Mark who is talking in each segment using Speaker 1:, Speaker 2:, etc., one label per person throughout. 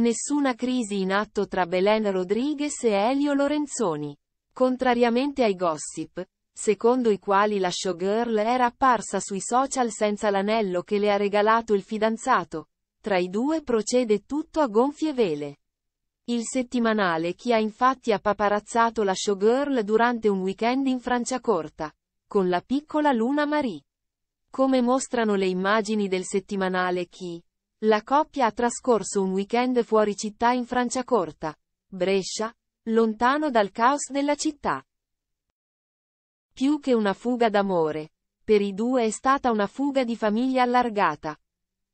Speaker 1: Nessuna crisi in atto tra Belen Rodriguez e Elio Lorenzoni. Contrariamente ai gossip, secondo i quali la showgirl era apparsa sui social senza l'anello che le ha regalato il fidanzato, tra i due procede tutto a gonfie vele. Il settimanale Chi ha infatti appaparazzato la showgirl durante un weekend in Franciacorta, con la piccola Luna Marie. Come mostrano le immagini del settimanale Chi, la coppia ha trascorso un weekend fuori città in Franciacorta, Brescia, lontano dal caos della città. Più che una fuga d'amore, per i due è stata una fuga di famiglia allargata.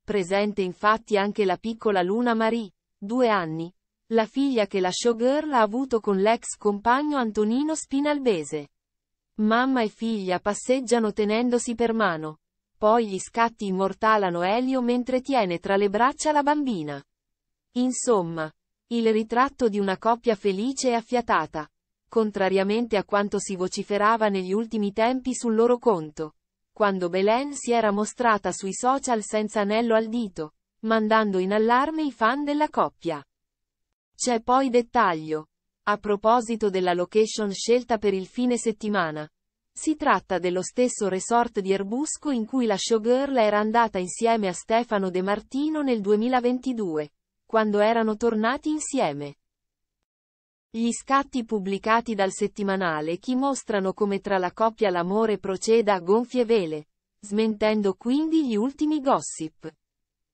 Speaker 1: Presente infatti anche la piccola Luna Marie, due anni, la figlia che la showgirl ha avuto con l'ex compagno Antonino Spinalbese. Mamma e figlia passeggiano tenendosi per mano poi gli scatti immortalano Elio mentre tiene tra le braccia la bambina. Insomma, il ritratto di una coppia felice e affiatata. Contrariamente a quanto si vociferava negli ultimi tempi sul loro conto. Quando Belen si era mostrata sui social senza anello al dito, mandando in allarme i fan della coppia. C'è poi dettaglio. A proposito della location scelta per il fine settimana, si tratta dello stesso resort di Erbusco in cui la showgirl era andata insieme a Stefano De Martino nel 2022, quando erano tornati insieme. Gli scatti pubblicati dal settimanale chi mostrano come tra la coppia l'amore proceda a gonfie vele, smentendo quindi gli ultimi gossip.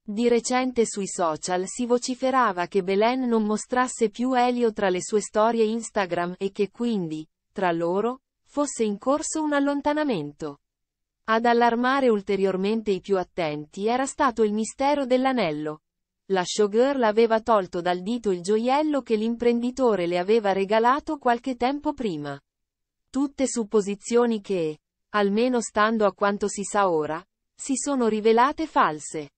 Speaker 1: Di recente sui social si vociferava che Belen non mostrasse più Elio tra le sue storie Instagram e che quindi, tra loro, fosse in corso un allontanamento. Ad allarmare ulteriormente i più attenti era stato il mistero dell'anello. La showgirl aveva tolto dal dito il gioiello che l'imprenditore le aveva regalato qualche tempo prima. Tutte supposizioni che, almeno stando a quanto si sa ora, si sono rivelate false.